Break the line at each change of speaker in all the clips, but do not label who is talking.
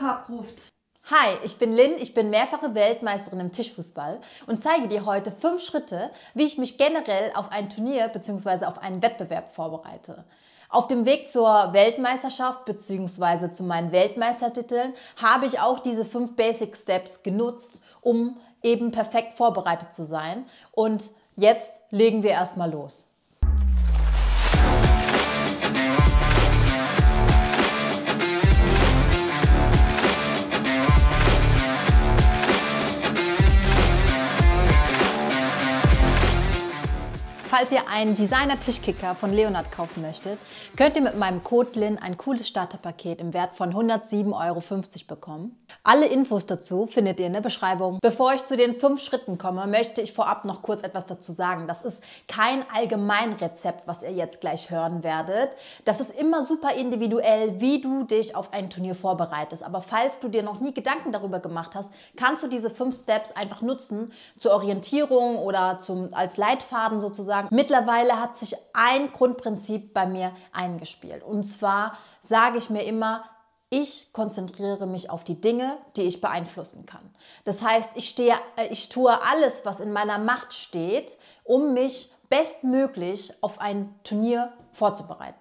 Volker ruft. Hi, ich bin Lynn, ich bin mehrfache Weltmeisterin im Tischfußball und zeige dir heute fünf Schritte, wie ich mich generell auf ein Turnier bzw. auf einen Wettbewerb vorbereite. Auf dem Weg zur Weltmeisterschaft bzw. zu meinen Weltmeistertiteln habe ich auch diese fünf Basic Steps genutzt, um eben perfekt vorbereitet zu sein. Und jetzt legen wir erstmal los. falls ihr einen Designer-Tischkicker von Leonard kaufen möchtet, könnt ihr mit meinem Code LIN ein cooles Starterpaket im Wert von 107,50 Euro bekommen. Alle Infos dazu findet ihr in der Beschreibung. Bevor ich zu den fünf Schritten komme, möchte ich vorab noch kurz etwas dazu sagen. Das ist kein Allgemeinrezept, was ihr jetzt gleich hören werdet. Das ist immer super individuell, wie du dich auf ein Turnier vorbereitest. Aber falls du dir noch nie Gedanken darüber gemacht hast, kannst du diese fünf Steps einfach nutzen zur Orientierung oder zum, als Leitfaden sozusagen Mittlerweile hat sich ein Grundprinzip bei mir eingespielt. Und zwar sage ich mir immer, ich konzentriere mich auf die Dinge, die ich beeinflussen kann. Das heißt, ich, stehe, äh, ich tue alles, was in meiner Macht steht, um mich bestmöglich auf ein Turnier vorzubereiten.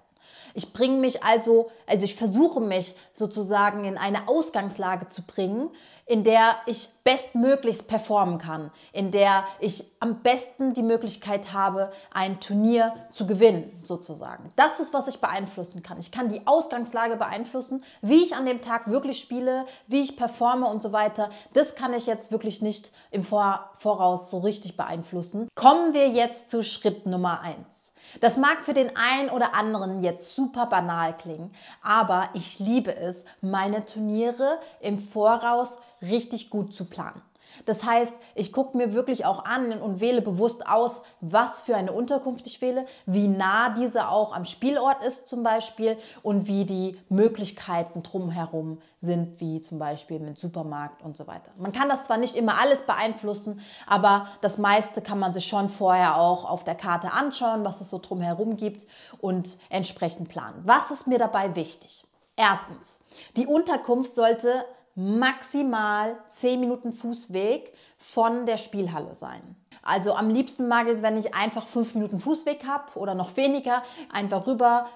Ich bringe mich also, also ich versuche mich sozusagen in eine Ausgangslage zu bringen, in der ich bestmöglichst performen kann, in der ich am besten die Möglichkeit habe, ein Turnier zu gewinnen, sozusagen. Das ist, was ich beeinflussen kann. Ich kann die Ausgangslage beeinflussen, wie ich an dem Tag wirklich spiele, wie ich performe und so weiter. Das kann ich jetzt wirklich nicht im Voraus so richtig beeinflussen. Kommen wir jetzt zu Schritt Nummer eins. Das mag für den einen oder anderen jetzt super banal klingen, aber ich liebe es, meine Turniere im Voraus richtig gut zu planen. Das heißt, ich gucke mir wirklich auch an und wähle bewusst aus, was für eine Unterkunft ich wähle, wie nah diese auch am Spielort ist zum Beispiel und wie die Möglichkeiten drumherum sind, wie zum Beispiel mit Supermarkt und so weiter. Man kann das zwar nicht immer alles beeinflussen, aber das meiste kann man sich schon vorher auch auf der Karte anschauen, was es so drumherum gibt und entsprechend planen. Was ist mir dabei wichtig? Erstens, die Unterkunft sollte maximal 10 Minuten Fußweg von der Spielhalle sein. Also am liebsten mag ich es, wenn ich einfach 5 Minuten Fußweg habe oder noch weniger, einfach rüber,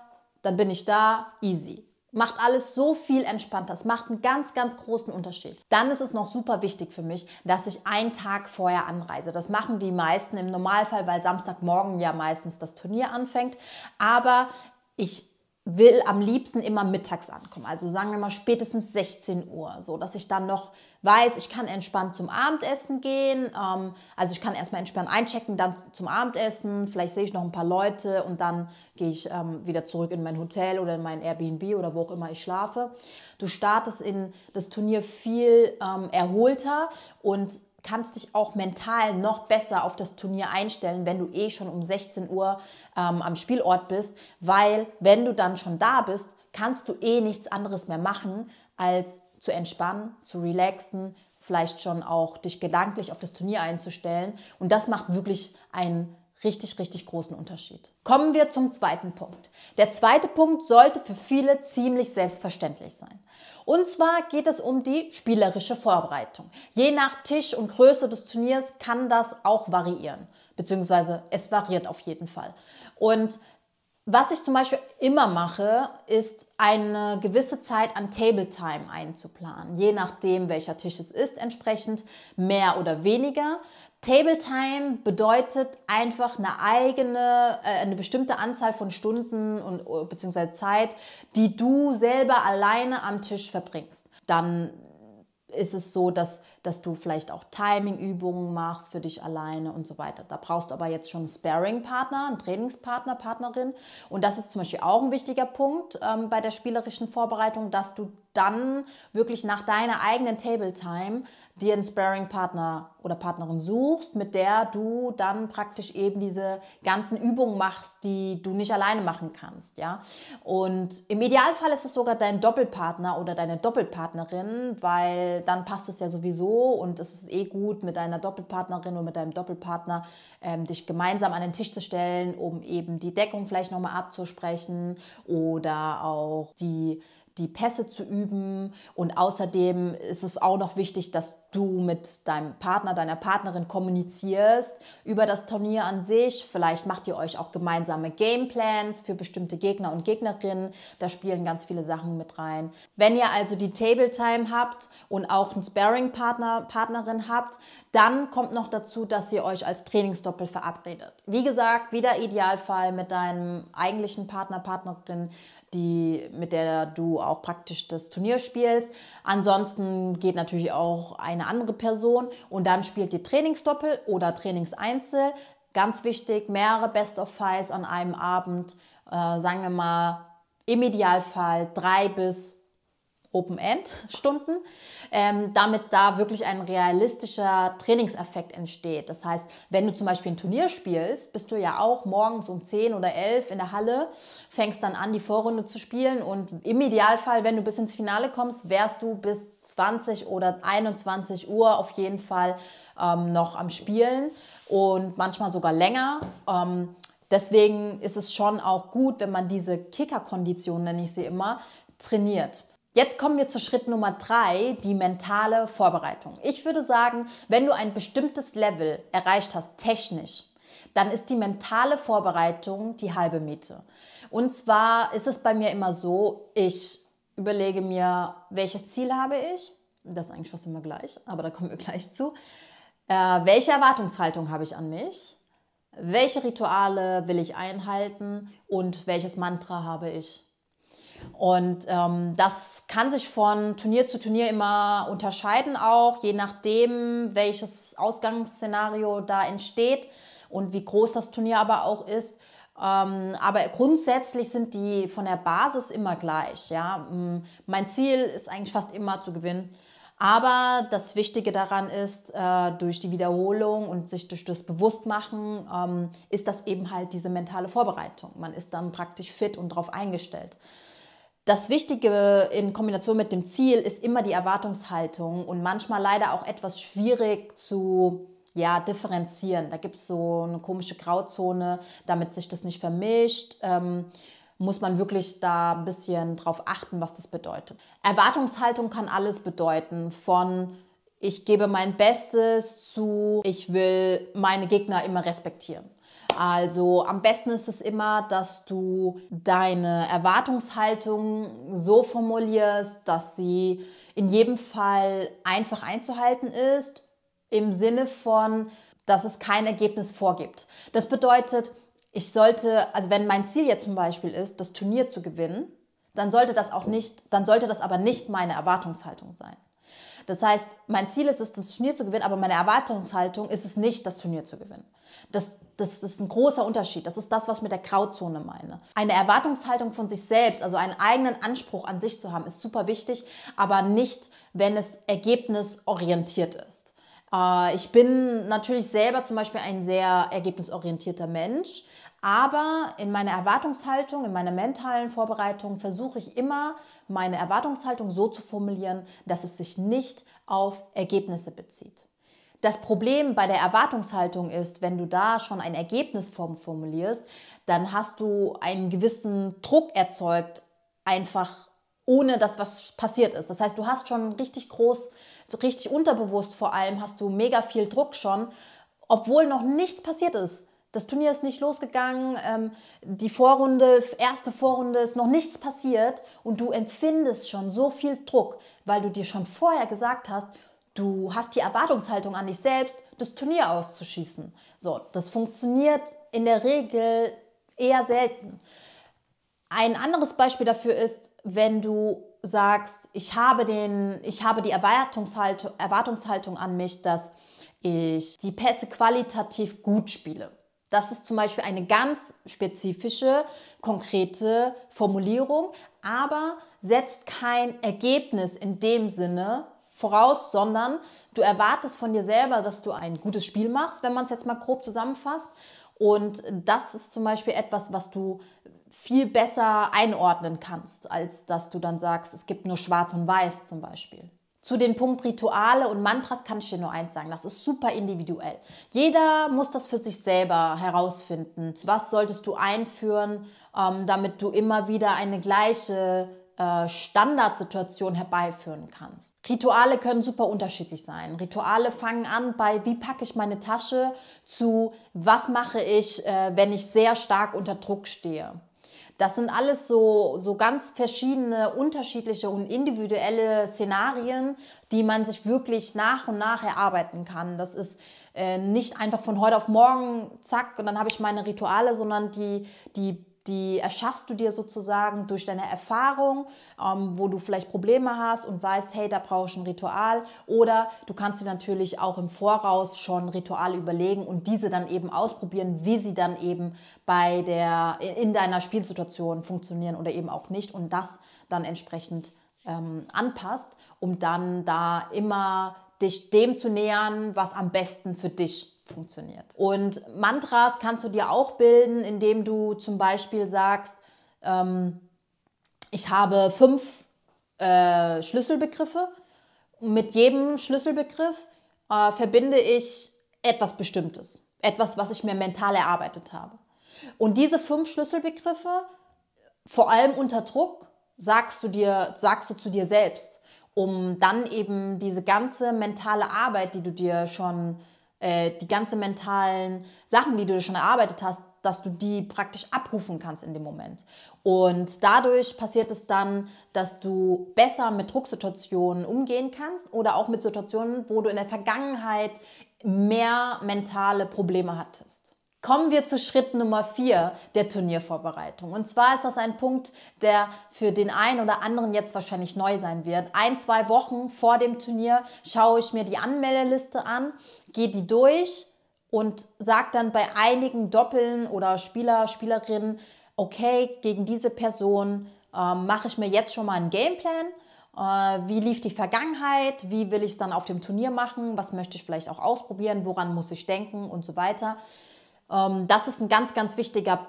dann bin ich da, easy. Macht alles so viel entspannter. Es macht einen ganz, ganz großen Unterschied. Dann ist es noch super wichtig für mich, dass ich einen Tag vorher anreise. Das machen die meisten im Normalfall, weil Samstagmorgen ja meistens das Turnier anfängt. Aber ich will am liebsten immer mittags ankommen. Also sagen wir mal spätestens 16 Uhr, so dass ich dann noch weiß, ich kann entspannt zum Abendessen gehen. Ähm, also ich kann erstmal entspannt einchecken, dann zum Abendessen. Vielleicht sehe ich noch ein paar Leute und dann gehe ich ähm, wieder zurück in mein Hotel oder in mein Airbnb oder wo auch immer ich schlafe. Du startest in das Turnier viel ähm, erholter und kannst dich auch mental noch besser auf das Turnier einstellen, wenn du eh schon um 16 Uhr ähm, am Spielort bist, weil wenn du dann schon da bist, kannst du eh nichts anderes mehr machen, als zu entspannen, zu relaxen, vielleicht schon auch dich gedanklich auf das Turnier einzustellen. Und das macht wirklich einen richtig, richtig großen Unterschied. Kommen wir zum zweiten Punkt. Der zweite Punkt sollte für viele ziemlich selbstverständlich sein. Und zwar geht es um die spielerische Vorbereitung. Je nach Tisch und Größe des Turniers kann das auch variieren, beziehungsweise es variiert auf jeden Fall. Und was ich zum Beispiel immer mache, ist eine gewisse Zeit an Table Time einzuplanen, je nachdem, welcher Tisch es ist, entsprechend mehr oder weniger. Table Time bedeutet einfach eine eigene, äh, eine bestimmte Anzahl von Stunden und äh, beziehungsweise Zeit, die du selber alleine am Tisch verbringst. Dann ist es so, dass, dass du vielleicht auch Timing-Übungen machst für dich alleine und so weiter. Da brauchst du aber jetzt schon einen Sparing-Partner, einen Trainingspartner, Partnerin. Und das ist zum Beispiel auch ein wichtiger Punkt ähm, bei der spielerischen Vorbereitung, dass du dann wirklich nach deiner eigenen Table Time dir einen Sparing Partner oder Partnerin suchst, mit der du dann praktisch eben diese ganzen Übungen machst, die du nicht alleine machen kannst, ja? Und im Idealfall ist es sogar dein Doppelpartner oder deine Doppelpartnerin, weil dann passt es ja sowieso und es ist eh gut mit deiner Doppelpartnerin oder mit deinem Doppelpartner ähm, dich gemeinsam an den Tisch zu stellen, um eben die Deckung vielleicht nochmal abzusprechen oder auch die die Pässe zu üben. Und außerdem ist es auch noch wichtig, dass du mit deinem Partner, deiner Partnerin kommunizierst über das Turnier an sich. Vielleicht macht ihr euch auch gemeinsame Gameplans für bestimmte Gegner und Gegnerinnen. Da spielen ganz viele Sachen mit rein. Wenn ihr also die Table Time habt und auch einen Sparring-Partner, Partnerin habt, dann kommt noch dazu, dass ihr euch als Trainingsdoppel verabredet. Wie gesagt, wieder Idealfall mit deinem eigentlichen Partner, Partnerin, die, mit der du auch praktisch das Turnier spielst. Ansonsten geht natürlich auch eine eine andere Person und dann spielt ihr Trainingsdoppel oder Trainingseinzel. Ganz wichtig, mehrere Best of Fives an einem Abend, äh, sagen wir mal im Idealfall drei bis Open-End-Stunden, ähm, damit da wirklich ein realistischer Trainingseffekt entsteht. Das heißt, wenn du zum Beispiel ein Turnier spielst, bist du ja auch morgens um 10 oder 11 in der Halle, fängst dann an, die Vorrunde zu spielen und im Idealfall, wenn du bis ins Finale kommst, wärst du bis 20 oder 21 Uhr auf jeden Fall ähm, noch am Spielen und manchmal sogar länger. Ähm, deswegen ist es schon auch gut, wenn man diese Kickerkondition, nenne ich sie immer, trainiert. Jetzt kommen wir zu Schritt Nummer drei, die mentale Vorbereitung. Ich würde sagen, wenn du ein bestimmtes Level erreicht hast, technisch, dann ist die mentale Vorbereitung die halbe Miete. Und zwar ist es bei mir immer so, ich überlege mir, welches Ziel habe ich. Das ist eigentlich fast immer gleich, aber da kommen wir gleich zu. Äh, welche Erwartungshaltung habe ich an mich? Welche Rituale will ich einhalten? Und welches Mantra habe ich und ähm, das kann sich von Turnier zu Turnier immer unterscheiden, auch je nachdem, welches Ausgangsszenario da entsteht und wie groß das Turnier aber auch ist. Ähm, aber grundsätzlich sind die von der Basis immer gleich. Ja? Mein Ziel ist eigentlich fast immer zu gewinnen. Aber das Wichtige daran ist, äh, durch die Wiederholung und sich durch das Bewusstmachen ähm, ist das eben halt diese mentale Vorbereitung. Man ist dann praktisch fit und darauf eingestellt. Das Wichtige in Kombination mit dem Ziel ist immer die Erwartungshaltung und manchmal leider auch etwas schwierig zu ja, differenzieren. Da gibt es so eine komische Grauzone, damit sich das nicht vermischt. Ähm, muss man wirklich da ein bisschen drauf achten, was das bedeutet. Erwartungshaltung kann alles bedeuten, von ich gebe mein Bestes zu ich will meine Gegner immer respektieren. Also am besten ist es immer, dass du deine Erwartungshaltung so formulierst, dass sie in jedem Fall einfach einzuhalten ist, im Sinne von, dass es kein Ergebnis vorgibt. Das bedeutet, ich sollte, also wenn mein Ziel jetzt zum Beispiel ist, das Turnier zu gewinnen, dann sollte das auch nicht, dann sollte das aber nicht meine Erwartungshaltung sein. Das heißt, mein Ziel ist es, das Turnier zu gewinnen, aber meine Erwartungshaltung ist es nicht, das Turnier zu gewinnen. Das, das ist ein großer Unterschied. Das ist das, was ich mit der Grauzone meine. Eine Erwartungshaltung von sich selbst, also einen eigenen Anspruch an sich zu haben, ist super wichtig, aber nicht, wenn es ergebnisorientiert ist. Äh, ich bin natürlich selber zum Beispiel ein sehr ergebnisorientierter Mensch, aber in meiner Erwartungshaltung, in meiner mentalen Vorbereitung versuche ich immer, meine Erwartungshaltung so zu formulieren, dass es sich nicht auf Ergebnisse bezieht. Das Problem bei der Erwartungshaltung ist, wenn du da schon ein Ergebnis formulierst, dann hast du einen gewissen Druck erzeugt, einfach ohne dass was passiert ist. Das heißt, du hast schon richtig groß, richtig unterbewusst vor allem, hast du mega viel Druck schon, obwohl noch nichts passiert ist. Das Turnier ist nicht losgegangen, ähm, die Vorrunde, erste Vorrunde ist noch nichts passiert und du empfindest schon so viel Druck, weil du dir schon vorher gesagt hast, du hast die Erwartungshaltung an dich selbst, das Turnier auszuschießen. So, das funktioniert in der Regel eher selten. Ein anderes Beispiel dafür ist, wenn du sagst, ich habe, den, ich habe die Erwartungshaltung, Erwartungshaltung an mich, dass ich die Pässe qualitativ gut spiele. Das ist zum Beispiel eine ganz spezifische, konkrete Formulierung, aber setzt kein Ergebnis in dem Sinne voraus, sondern du erwartest von dir selber, dass du ein gutes Spiel machst, wenn man es jetzt mal grob zusammenfasst. Und das ist zum Beispiel etwas, was du viel besser einordnen kannst, als dass du dann sagst, es gibt nur Schwarz und Weiß zum Beispiel. Zu dem Punkt Rituale und Mantras kann ich dir nur eins sagen, das ist super individuell. Jeder muss das für sich selber herausfinden. Was solltest du einführen, ähm, damit du immer wieder eine gleiche äh, Standardsituation herbeiführen kannst. Rituale können super unterschiedlich sein. Rituale fangen an bei, wie packe ich meine Tasche, zu, was mache ich, äh, wenn ich sehr stark unter Druck stehe. Das sind alles so, so ganz verschiedene, unterschiedliche und individuelle Szenarien, die man sich wirklich nach und nach erarbeiten kann. Das ist äh, nicht einfach von heute auf morgen, zack, und dann habe ich meine Rituale, sondern die, die die erschaffst du dir sozusagen durch deine Erfahrung, ähm, wo du vielleicht Probleme hast und weißt, hey, da brauche ich ein Ritual. Oder du kannst dir natürlich auch im Voraus schon Rituale überlegen und diese dann eben ausprobieren, wie sie dann eben bei der, in deiner Spielsituation funktionieren oder eben auch nicht und das dann entsprechend ähm, anpasst, um dann da immer dich dem zu nähern, was am besten für dich funktioniert. Und Mantras kannst du dir auch bilden, indem du zum Beispiel sagst, ähm, ich habe fünf äh, Schlüsselbegriffe. Mit jedem Schlüsselbegriff äh, verbinde ich etwas Bestimmtes, etwas, was ich mir mental erarbeitet habe. Und diese fünf Schlüsselbegriffe, vor allem unter Druck, sagst du dir, sagst du zu dir selbst um dann eben diese ganze mentale Arbeit, die du dir schon, äh, die ganze mentalen Sachen, die du dir schon erarbeitet hast, dass du die praktisch abrufen kannst in dem Moment. Und dadurch passiert es dann, dass du besser mit Drucksituationen umgehen kannst oder auch mit Situationen, wo du in der Vergangenheit mehr mentale Probleme hattest. Kommen wir zu Schritt Nummer 4 der Turniervorbereitung. Und zwar ist das ein Punkt, der für den einen oder anderen jetzt wahrscheinlich neu sein wird. Ein, zwei Wochen vor dem Turnier schaue ich mir die Anmeldeliste an, gehe die durch und sage dann bei einigen Doppeln oder Spieler, Spielerinnen, okay, gegen diese Person äh, mache ich mir jetzt schon mal einen Gameplan äh, wie lief die Vergangenheit, wie will ich es dann auf dem Turnier machen, was möchte ich vielleicht auch ausprobieren, woran muss ich denken und so weiter. Ähm, das ist ein ganz, ganz wichtiger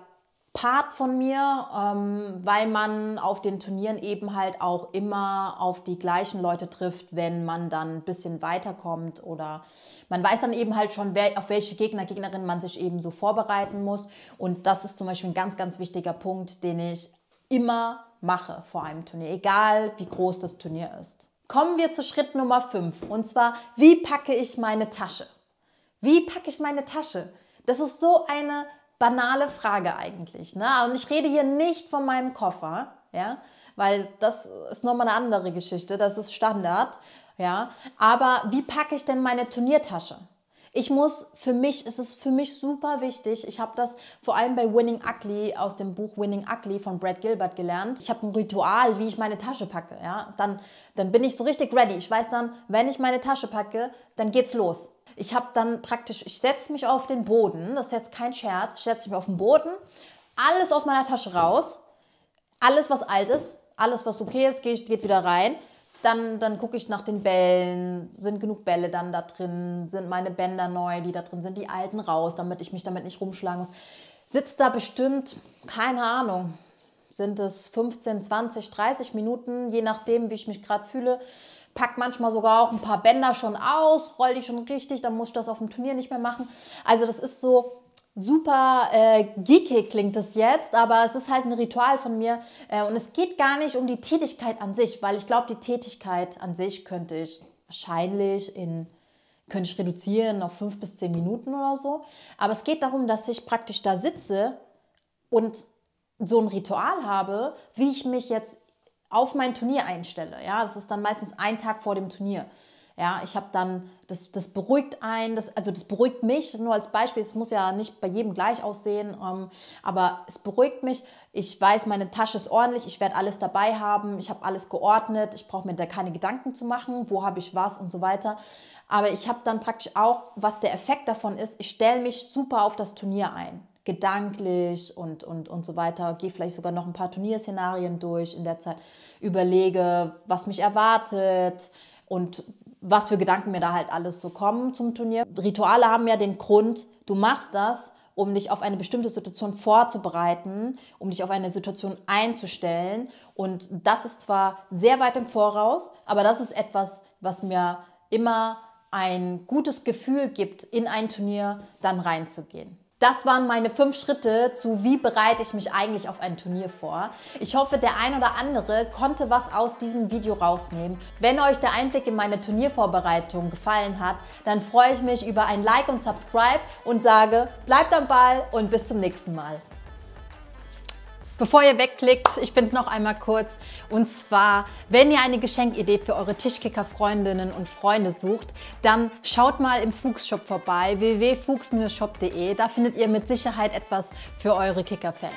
Part von mir, ähm, weil man auf den Turnieren eben halt auch immer auf die gleichen Leute trifft, wenn man dann ein bisschen weiterkommt oder man weiß dann eben halt schon, auf welche Gegner, Gegnerin man sich eben so vorbereiten muss. Und das ist zum Beispiel ein ganz, ganz wichtiger Punkt, den ich immer mache vor einem Turnier, egal wie groß das Turnier ist. Kommen wir zu Schritt Nummer 5 und zwar, wie packe ich meine Tasche? Wie packe ich meine Tasche? Das ist so eine banale Frage eigentlich. Ne? Und ich rede hier nicht von meinem Koffer, ja, weil das ist nochmal eine andere Geschichte, das ist Standard, ja. Aber wie packe ich denn meine Turniertasche? Ich muss für mich, es ist für mich super wichtig, ich habe das vor allem bei Winning Ugly aus dem Buch Winning Ugly von Brad Gilbert gelernt. Ich habe ein Ritual, wie ich meine Tasche packe, ja? Dann dann bin ich so richtig ready. Ich weiß dann, wenn ich meine Tasche packe, dann geht's los. Ich habe dann praktisch, ich setze mich auf den Boden, das ist jetzt kein Scherz, ich setze mich auf den Boden, alles aus meiner Tasche raus, alles was alt ist, alles was okay ist, geht, geht wieder rein dann, dann gucke ich nach den Bällen, sind genug Bälle dann da drin, sind meine Bänder neu, die da drin sind, die alten raus, damit ich mich damit nicht rumschlagen muss. Sitzt da bestimmt, keine Ahnung, sind es 15, 20, 30 Minuten, je nachdem, wie ich mich gerade fühle. Pack manchmal sogar auch ein paar Bänder schon aus, roll die schon richtig, dann muss ich das auf dem Turnier nicht mehr machen. Also das ist so, super äh, geeky klingt das jetzt, aber es ist halt ein Ritual von mir äh, und es geht gar nicht um die Tätigkeit an sich, weil ich glaube, die Tätigkeit an sich könnte ich wahrscheinlich in könnte ich reduzieren auf fünf bis zehn Minuten oder so. Aber es geht darum, dass ich praktisch da sitze und so ein Ritual habe, wie ich mich jetzt auf mein Turnier einstelle. Ja, das ist dann meistens ein Tag vor dem Turnier. Ja, ich habe dann, das, das beruhigt einen, das, also das beruhigt mich, nur als Beispiel, es muss ja nicht bei jedem gleich aussehen, ähm, aber es beruhigt mich. Ich weiß, meine Tasche ist ordentlich, ich werde alles dabei haben, ich habe alles geordnet, ich brauche mir da keine Gedanken zu machen, wo habe ich was und so weiter. Aber ich habe dann praktisch auch, was der Effekt davon ist, ich stelle mich super auf das Turnier ein gedanklich und, und, und so weiter. Gehe vielleicht sogar noch ein paar Turnierszenarien durch in der Zeit, überlege, was mich erwartet und was für Gedanken mir da halt alles so kommen zum Turnier. Rituale haben ja den Grund, du machst das, um dich auf eine bestimmte Situation vorzubereiten, um dich auf eine Situation einzustellen. Und das ist zwar sehr weit im Voraus, aber das ist etwas, was mir immer ein gutes Gefühl gibt, in ein Turnier dann reinzugehen. Das waren meine fünf Schritte zu, wie bereite ich mich eigentlich auf ein Turnier vor. Ich hoffe, der ein oder andere konnte was aus diesem Video rausnehmen. Wenn euch der Einblick in meine Turniervorbereitung gefallen hat, dann freue ich mich über ein Like und Subscribe und sage, bleibt am Ball und bis zum nächsten Mal. Bevor ihr wegklickt, ich bin es noch einmal kurz. Und zwar, wenn ihr eine Geschenkidee für eure Tischkicker-Freundinnen und Freunde sucht, dann schaut mal im Fuchs-Shop vorbei, www.fuchs-shop.de. Da findet ihr mit Sicherheit etwas für eure Kicker-Fans.